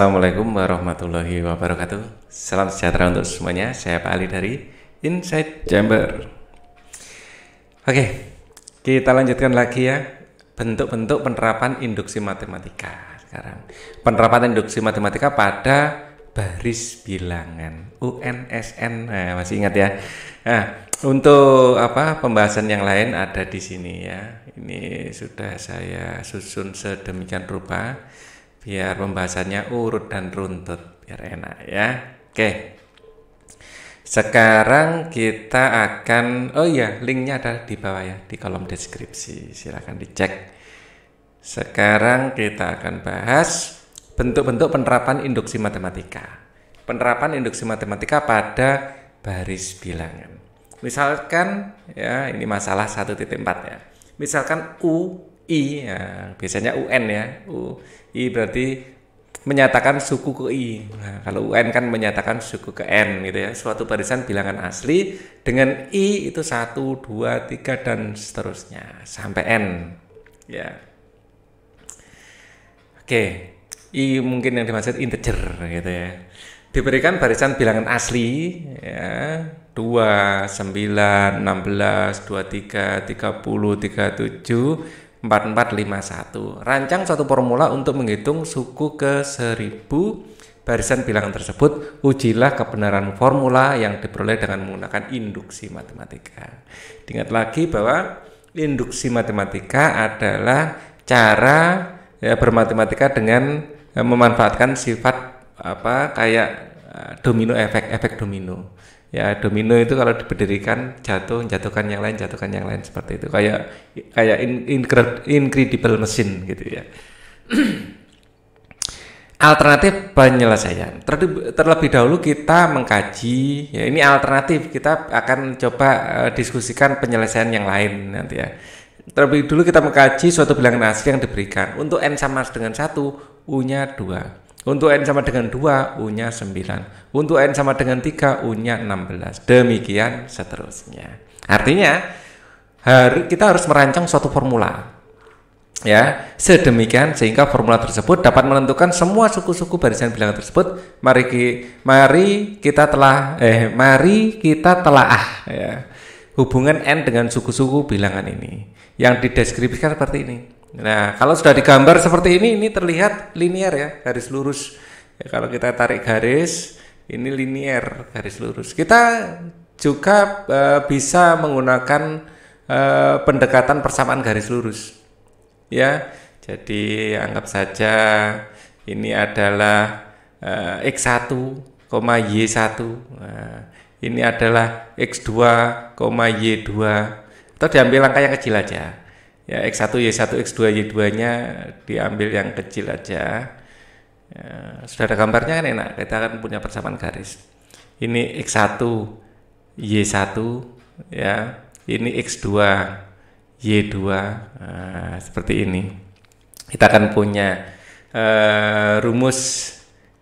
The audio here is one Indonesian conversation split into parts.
Assalamualaikum warahmatullahi wabarakatuh. Salam sejahtera untuk semuanya. Saya Pak Ali dari Inside Chamber. Oke, kita lanjutkan lagi ya bentuk-bentuk penerapan induksi matematika sekarang. Penerapan induksi matematika pada baris bilangan UNSN. Nah, masih ingat ya. Nah, untuk apa pembahasan yang lain ada di sini ya. Ini sudah saya susun sedemikian rupa biar pembahasannya urut dan runtut biar enak ya oke sekarang kita akan oh iya linknya ada di bawah ya di kolom deskripsi silahkan dicek sekarang kita akan bahas bentuk-bentuk penerapan induksi matematika penerapan induksi matematika pada baris bilangan misalkan ya ini masalah 1.4 ya misalkan U I ya, biasanya UN ya U, I berarti menyatakan suku ke I nah, kalau UN kan menyatakan suku ke N gitu ya suatu barisan bilangan asli dengan I itu 1, 2, 3 dan seterusnya sampai N ya oke I mungkin yang dimaksud integer gitu ya diberikan barisan bilangan asli ya 2, 9, 16, 23, 30, 37 4451. Rancang satu formula untuk menghitung suku ke 1000 barisan bilangan tersebut. Ujilah kebenaran formula yang diperoleh dengan menggunakan induksi matematika. Ingat lagi bahwa induksi matematika adalah cara ya, bermatematika dengan ya, memanfaatkan sifat apa kayak eh, domino efek efek domino ya domino itu kalau diberdirikan jatuh jatuhkan yang lain jatuhkan yang lain seperti itu kayak kayak in, incredible mesin gitu ya alternatif penyelesaian terlebih, terlebih dahulu kita mengkaji ya ini alternatif kita akan coba uh, diskusikan penyelesaian yang lain nanti ya terlebih dulu kita mengkaji suatu bilangan asli yang diberikan untuk n sama dengan satu u nya dua untuk n sama dengan 2, U-nya 9. Untuk n sama dengan 3, U-nya 16. Demikian seterusnya. Artinya, hari kita harus merancang suatu formula. Ya, sedemikian sehingga formula tersebut dapat menentukan semua suku-suku barisan bilangan tersebut. Mari ki, mari kita telah eh mari kita ah, ya. Hubungan n dengan suku-suku bilangan ini yang dideskripsikan seperti ini. Nah, kalau sudah digambar seperti ini, ini terlihat linear ya, garis lurus. Ya, kalau kita tarik garis, ini linear garis lurus. Kita juga e, bisa menggunakan e, pendekatan persamaan garis lurus. Ya, jadi anggap saja ini adalah e, x1, y1. Nah, ini adalah x2, y2. Atau diambil langkah yang kecil aja ya X1, Y1, X2, Y2-nya diambil yang kecil aja. Ya, sudah ada gambarnya kan enak, kita akan punya persamaan garis. Ini X1, Y1, ya. Ini X2, Y2, nah, seperti ini. Kita akan punya uh, rumus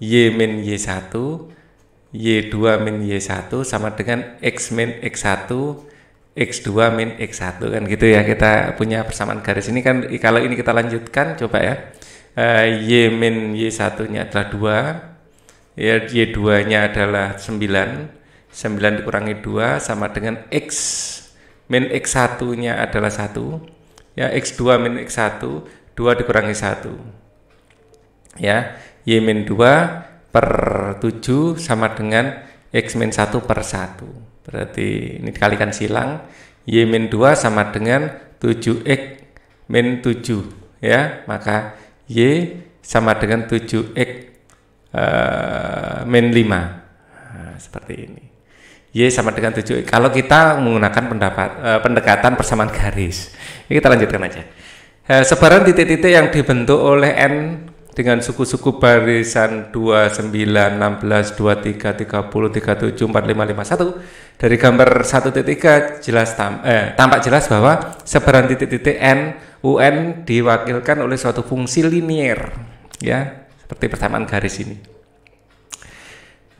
Y min Y1, Y2 min Y1 sama dengan X min X1, X2 min X1 kan gitu ya kita punya persamaan garis ini kan kalau ini kita lanjutkan coba ya e, Y min Y1 nya adalah 2 ya Y2 nya adalah 9 9 dikurangi 2 sama dengan X min X1 nya adalah 1 ya X2 min X1 2 dikurangi 1 ya Y min 2 per 7 sama dengan X min 1 per 1 berarti ini dikalikan silang y min 2 sama dengan 7x min 7 ya maka y sama dengan 7x uh, eh, min 5 nah, seperti ini y sama dengan 7x kalau kita menggunakan pendapat uh, pendekatan persamaan garis ini kita lanjutkan aja uh, sebaran titik-titik yang dibentuk oleh n dengan suku-suku barisan 29, 16, 23, 30, 37, 45, 51 dari gambar 1.3 jelas tam, eh, tampak jelas bahwa sebaran titik-titik n un diwakilkan oleh suatu fungsi linier ya seperti persamaan garis ini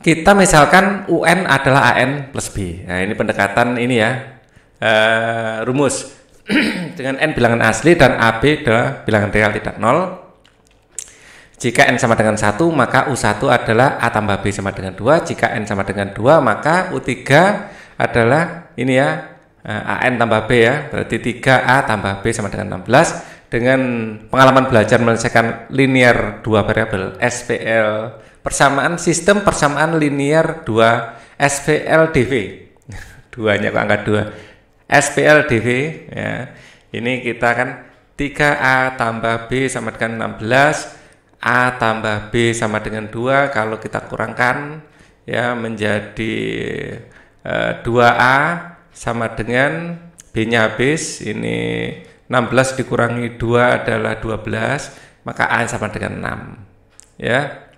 kita misalkan un adalah an plus b nah ini pendekatan ini ya eh, rumus dengan n bilangan asli dan ab adalah bilangan real tidak nol jika N sama dengan 1 maka U1 adalah A tambah B sama dengan 2 Jika N sama dengan 2 maka U3 adalah ini ya eh, AN tambah B ya Berarti 3A tambah B sama dengan 16 Dengan pengalaman belajar menyelesaikan linear 2 variabel SPL Persamaan sistem persamaan linear 2 SPL DV. Duanya kok angka 2 SPL DV ya Ini kita kan 3A tambah B sama dengan 16 A tambah B sama dengan 2 kalau kita kurangkan ya menjadi e, 2A sama dengan B-nya habis ini 16 dikurangi 2 adalah 12 maka A sama dengan 6 ya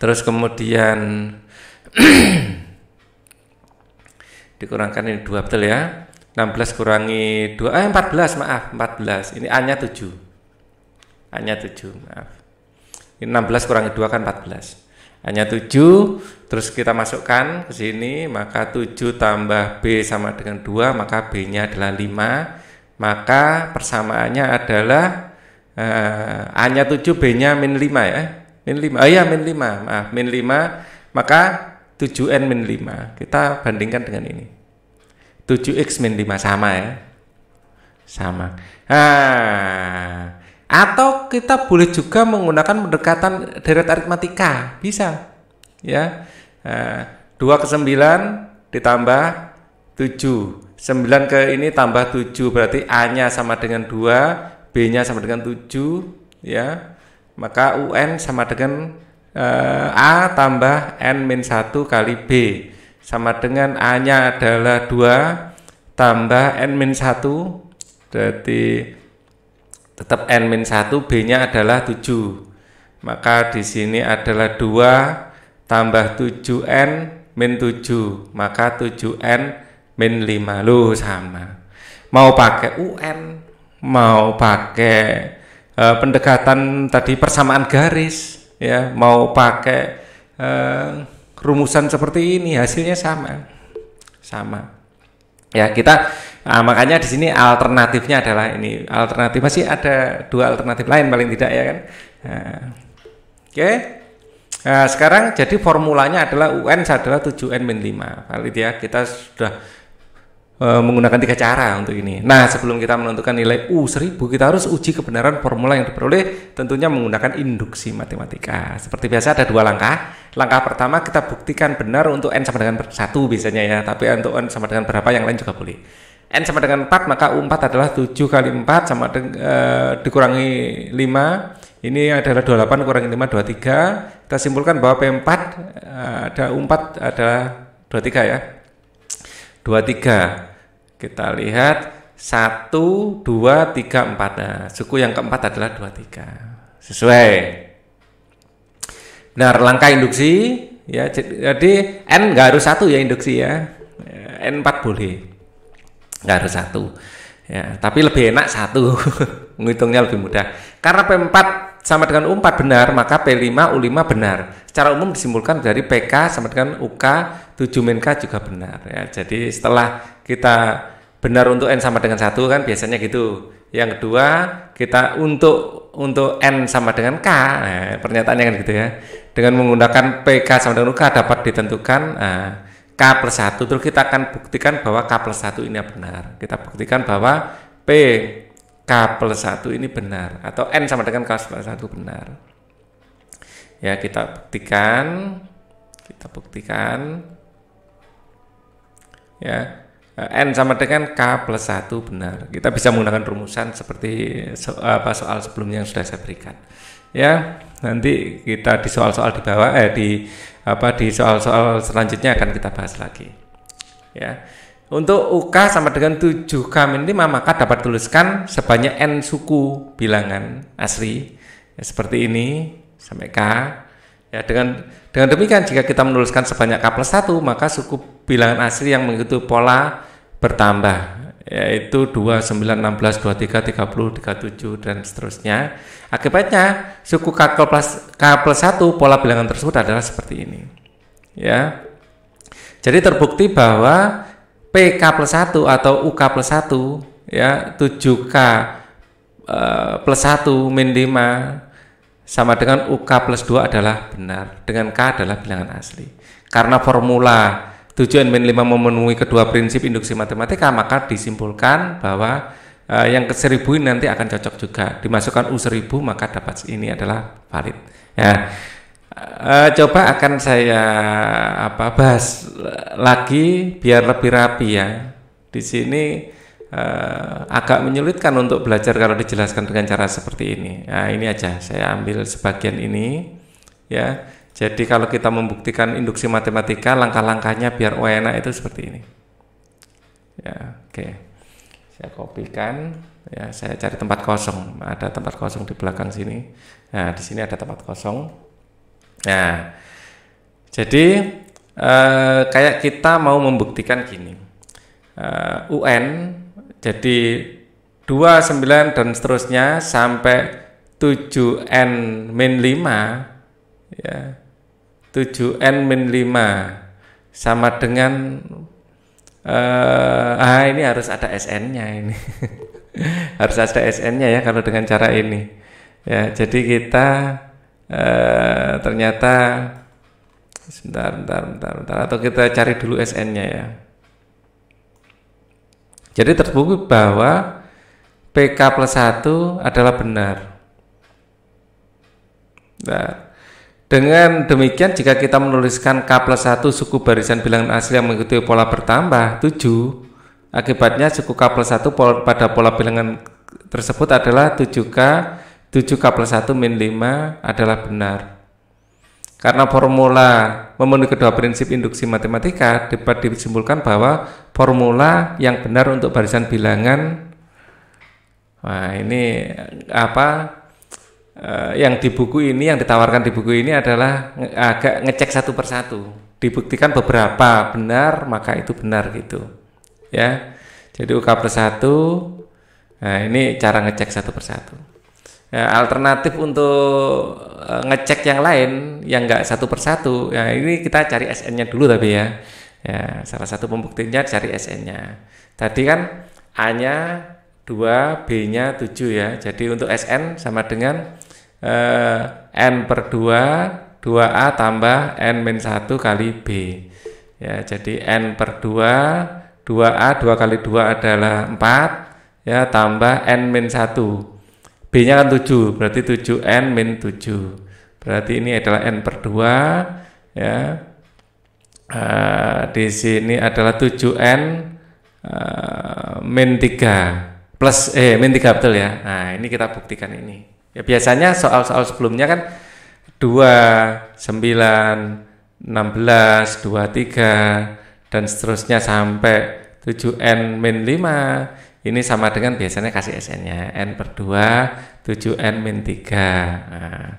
terus kemudian dikurangkan ini 2 betul ya 16 kurangi 2 eh 14 maaf 14 ini A nya 7 A nya 7 maaf 16 kurang 2 kan 14 hanya 7 terus kita masukkan ke sini maka 7 tambah B sama dengan 2 maka B nya adalah 5 maka persamaannya adalah eh, A nya 7 B nya min 5 ya min 5 oh iya min 5 maaf min 5 maka 7N min 5 kita bandingkan dengan ini 7X min 5 sama ya sama ah atau kita boleh juga menggunakan pendekatan deret aritmatika, bisa. Ya. Eh, dua ke sembilan ditambah tujuh sembilan ke ini tambah tujuh berarti A-nya sama dengan dua B-nya sama dengan tujuh ya. Maka UN sama dengan eh, A tambah n min satu kali B sama dengan A-nya adalah dua tambah n min satu berarti tetap n min 1 b-nya adalah 7 maka di sini adalah 2 tambah 7n min 7 maka 7n min 5 lu sama mau pakai un mau pakai uh, pendekatan tadi persamaan garis ya mau pakai uh, rumusan seperti ini hasilnya sama sama ya kita uh, makanya di sini alternatifnya adalah ini alternatif masih ada dua alternatif lain paling tidak ya kan nah, oke okay. nah, sekarang jadi formulanya adalah UN adalah 7N min 5 paling ya kita sudah Eh, menggunakan tiga cara untuk ini. Nah, sebelum kita menentukan nilai U1000, kita harus uji kebenaran formula yang diperoleh tentunya menggunakan induksi matematika. Seperti biasa ada dua langkah. Langkah pertama kita buktikan benar untuk N sama dengan 1 biasanya ya, tapi untuk N sama dengan berapa yang lain juga boleh. N sama dengan 4, maka U4 adalah 7 kali 4 sama dengan, uh, eh, dikurangi 5 ini adalah 28 kurangi 5 23 kita simpulkan bahwa P4 eh, ada U4 adalah 23 ya dua tiga kita lihat satu dua tiga empat nah suku yang keempat adalah dua tiga sesuai nah langkah induksi ya jadi n nggak harus satu ya induksi ya n 4 boleh nggak harus satu ya tapi lebih enak satu menghitungnya lebih mudah karena p 4 sama dengan U4 benar, maka P5 U5 benar. Secara umum disimpulkan dari PK sama dengan UK 7 min K juga benar ya. Jadi setelah kita benar untuk N sama dengan satu kan biasanya gitu. Yang kedua, kita untuk untuk N sama dengan K, nah, pernyataannya kan gitu ya. Dengan menggunakan PK sama dengan UK dapat ditentukan nah, K plus 1, terus kita akan buktikan bahwa K plus 1 ini benar. Kita buktikan bahwa P K plus 1 ini benar atau N sama dengan K plus 1 benar ya kita buktikan kita buktikan ya eh, N sama dengan K plus 1 benar kita bisa menggunakan rumusan seperti so, apa, soal sebelumnya yang sudah saya berikan ya nanti kita di soal-soal di bawah eh di apa di soal-soal selanjutnya akan kita bahas lagi ya untuk UK sama dengan 7 K lima maka dapat tuliskan sebanyak N suku bilangan asli ya, seperti ini sampai K. Ya, dengan dengan demikian jika kita menuliskan sebanyak K plus 1 maka suku bilangan asli yang mengikuti pola bertambah yaitu 2, 9, 16, 23, 30, 37 dan seterusnya. Akibatnya suku K plus, K plus 1 pola bilangan tersebut adalah seperti ini. Ya. Jadi terbukti bahwa PK plus 1 atau UK plus 1 ya 7K uh, eh, plus 1 min 5 sama dengan UK plus 2 adalah benar dengan K adalah bilangan asli karena formula 7 n min 5 memenuhi kedua prinsip induksi matematika maka disimpulkan bahwa uh, yang ke seribu ini nanti akan cocok juga dimasukkan u seribu maka dapat ini adalah valid ya uh, coba akan saya apa bahas lagi biar lebih rapi ya. Di sini uh, agak menyulitkan untuk belajar kalau dijelaskan dengan cara seperti ini. Nah, ini aja saya ambil sebagian ini ya. Jadi kalau kita membuktikan induksi matematika langkah-langkahnya biar enak itu seperti ini. Ya, oke. Okay. Saya kopikan, ya saya cari tempat kosong. Ada tempat kosong di belakang sini. Nah, di sini ada tempat kosong. Nah, jadi eh, kayak kita mau membuktikan gini, eh, UN jadi 29 dan seterusnya sampai 7N min 5 ya 7N min 5 sama dengan eh, ah ini harus ada SN-nya ini harus ada SN-nya ya kalau dengan cara ini ya jadi kita Eh, ternyata sebentar, bentar, bentar, bentar. Atau kita cari dulu SN-nya ya. Jadi terbukti bahwa PK plus 1 adalah benar. Nah, dengan demikian jika kita menuliskan K plus 1 suku barisan bilangan asli yang mengikuti pola bertambah 7, akibatnya suku K plus 1 pada pola bilangan tersebut adalah 7K 7K plus 1 min 5 adalah benar. Karena formula memenuhi kedua prinsip induksi matematika dapat disimpulkan bahwa formula yang benar untuk barisan bilangan Wah, ini apa eh, yang di buku ini yang ditawarkan di buku ini adalah agak ngecek satu persatu, dibuktikan beberapa benar maka itu benar gitu. Ya. Jadi UK plus 1 Nah, ini cara ngecek satu persatu ya, alternatif untuk uh, ngecek yang lain yang nggak satu persatu ya ini kita cari SN-nya dulu tapi ya ya salah satu pembuktinya cari SN-nya tadi kan A-nya 2 B-nya 7 ya jadi untuk SN sama dengan uh, N per 2 2A tambah N min 1 kali B ya jadi N per 2 2A 2 kali 2 adalah 4 ya tambah N min 1 B-nya kan 7, berarti 7N min 7. Berarti ini adalah N per 2, ya. Uh, di sini adalah 7N uh, eh, min 3 plus eh min 3 betul ya. Nah, ini kita buktikan ini. Ya biasanya soal-soal sebelumnya kan 2 9 16 23 dan seterusnya sampai 7N min 5 ini sama dengan biasanya kasih SN-nya N per 2 7N min 3 nah,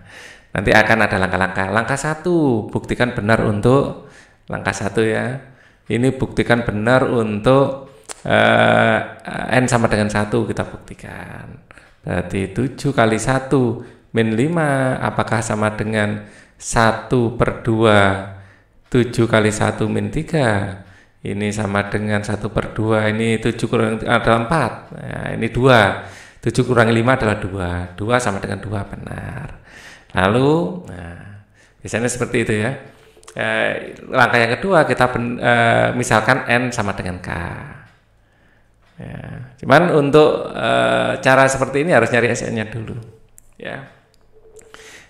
nanti akan ada langkah-langkah langkah satu buktikan benar untuk langkah satu ya ini buktikan benar untuk uh, N sama dengan satu kita buktikan berarti 7 kali 1 min 5 apakah sama dengan 1 per 2 7 kali 1 min 3 ini sama dengan satu per dua ini tujuh kurang eh, adalah empat nah, ini dua tujuh kurang lima adalah dua dua sama dengan dua benar lalu nah, biasanya seperti itu ya eh, langkah yang kedua kita ben, eh, misalkan n sama dengan k ya. cuman untuk eh, cara seperti ini harus nyari SN-nya dulu ya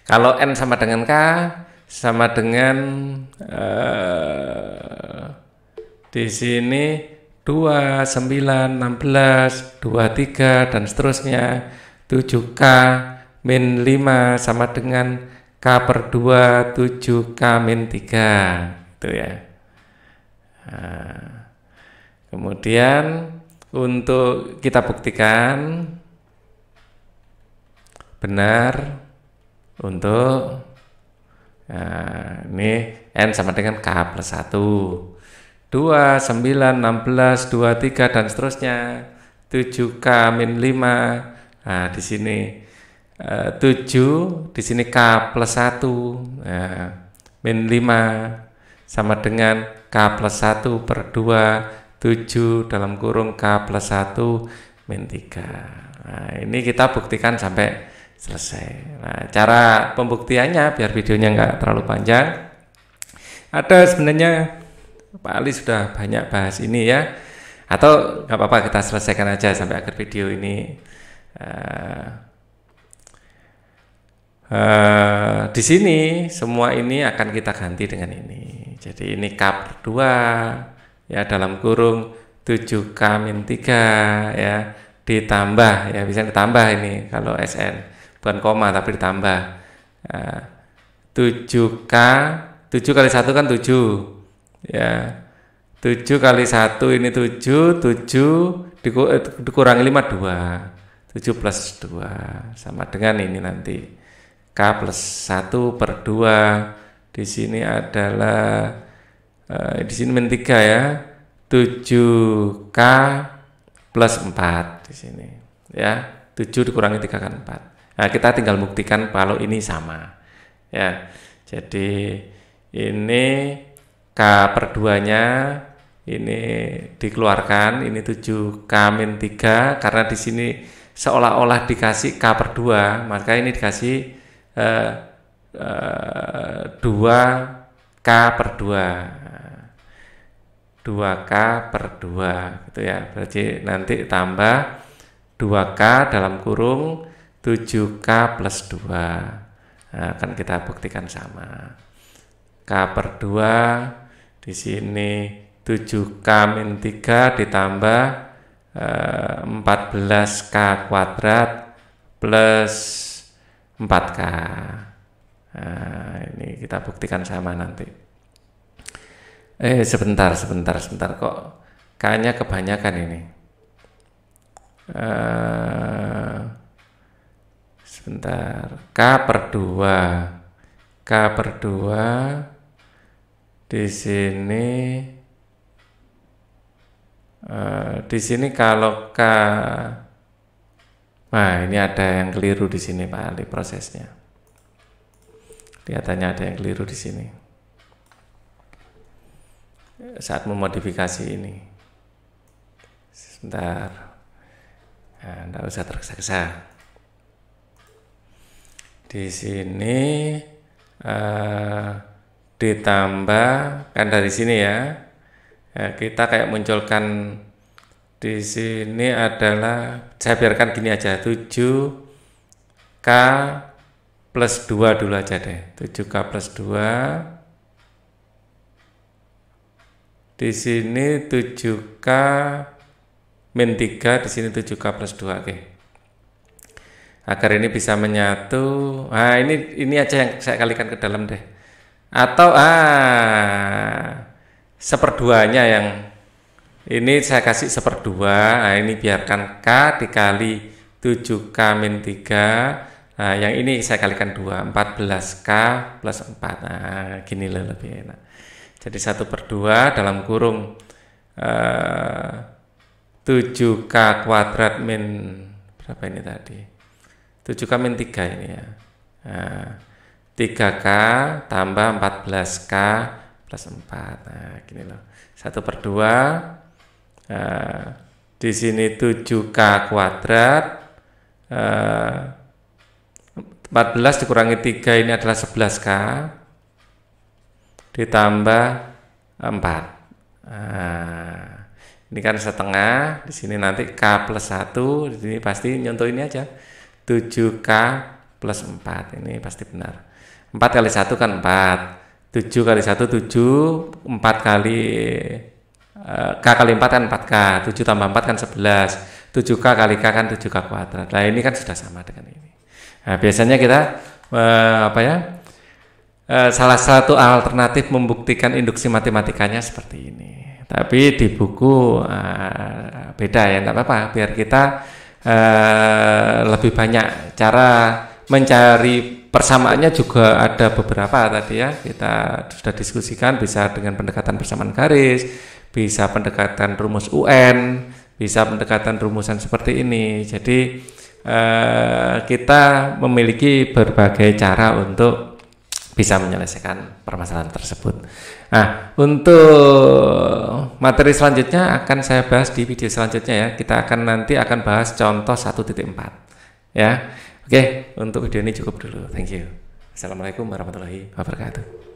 kalau n sama dengan k sama dengan eh, di sini 2, 9, 16, 23 dan seterusnya 7K min 5 sama dengan K per 2 7K min 3 itu ya nah, kemudian untuk kita buktikan benar untuk nah, ini N sama dengan K plus 1 2, 9, 16, 23 dan seterusnya. 7K min 5. Nah, di sini eh, uh, 7, di sini K plus 1, nah, min 5 sama dengan K plus 1 per 2, 7 dalam kurung K plus 1 min 3. Nah, ini kita buktikan sampai selesai. Nah, cara pembuktiannya biar videonya nggak terlalu panjang. Ada sebenarnya Pak Ali sudah banyak bahas ini ya. Atau nggak apa-apa kita selesaikan aja sampai akhir video ini. Uh, uh, di sini semua ini akan kita ganti dengan ini. Jadi ini K per 2 ya dalam kurung 7K min 3 ya ditambah ya bisa ditambah ini kalau SN bukan koma tapi ditambah uh, 7K 7 kali 1 kan 7 ya tujuh kali satu ini tujuh tujuh diku, eh, dikurangi 5 2 7 plus dua sama dengan ini nanti K plus satu per 2 di sini adalah eh, di sini min 3 ya tujuh k plus empat di sini ya tujuh dikurangi tiga kan empat nah kita tinggal buktikan kalau ini sama ya jadi ini K per 2-nya ini dikeluarkan, ini 7 K min 3 karena di sini seolah-olah dikasih K per 2, maka ini dikasih eh, eh, 2 K per 2. 2K per 2 gitu ya. Berarti nanti tambah 2K dalam kurung 7K plus 2. Nah, akan kita buktikan sama. K per 2 di sini 7K min 3 ditambah eh, 14K kuadrat plus 4K. Nah, ini kita buktikan sama nanti. Eh, sebentar, sebentar, sebentar kok. nya kebanyakan ini. Eh, sebentar. K per 2. K per 2 di sini uh, di sini kalau k nah ini ada yang keliru di sini Pak Ali prosesnya kelihatannya ada yang keliru di sini saat memodifikasi ini sebentar ya, nah, tidak usah tergesa-gesa di sini uh, ditambah kan dari sini ya, ya kita kayak munculkan di sini adalah saya biarkan gini aja 7 K plus 2 dulu aja deh 7K plus 2 di sini 7K min 3 di sini 7K plus 2 oke agar ini bisa menyatu nah ini ini aja yang saya kalikan ke dalam deh atau ah seperduanya yang ini saya kasih seperdua nah ini biarkan K dikali 7K min 3 nah yang ini saya kalikan 2 14K plus 4 nah gini loh lebih enak jadi satu per 2 dalam kurung eh, 7K kuadrat min berapa ini tadi 7K min 3 ini ya nah, 3K tambah 14K plus 4. Nah, gini loh. 1 per 2. Uh, eh, di sini 7K kuadrat. Uh, eh, 14 dikurangi 3 ini adalah 11K. Ditambah 4. Nah, ini kan setengah. Di sini nanti K plus 1. Di sini pasti nyontoh ini aja. 7K plus 4. Ini pasti benar. 4 kali 1 kan 4. 7 kali 1 7, 4 kali eh, K kali 4 kan 4K, 7 tambah 4 kan 11, 7K kali K kan 7K kuadrat. Nah ini kan sudah sama dengan ini. Nah biasanya kita, eh, apa ya, eh, salah satu alternatif membuktikan induksi matematikanya seperti ini. Tapi di buku eh, beda ya, tidak apa-apa, biar kita eh, lebih banyak cara mencari persamaannya juga ada beberapa tadi ya kita sudah diskusikan bisa dengan pendekatan persamaan garis bisa pendekatan rumus UN bisa pendekatan rumusan seperti ini jadi eh, kita memiliki berbagai cara untuk bisa menyelesaikan permasalahan tersebut. Nah, untuk materi selanjutnya akan saya bahas di video selanjutnya ya. Kita akan nanti akan bahas contoh 1.4 ya. Oke, okay, untuk video ini cukup dulu. Thank you. Assalamualaikum warahmatullahi wabarakatuh.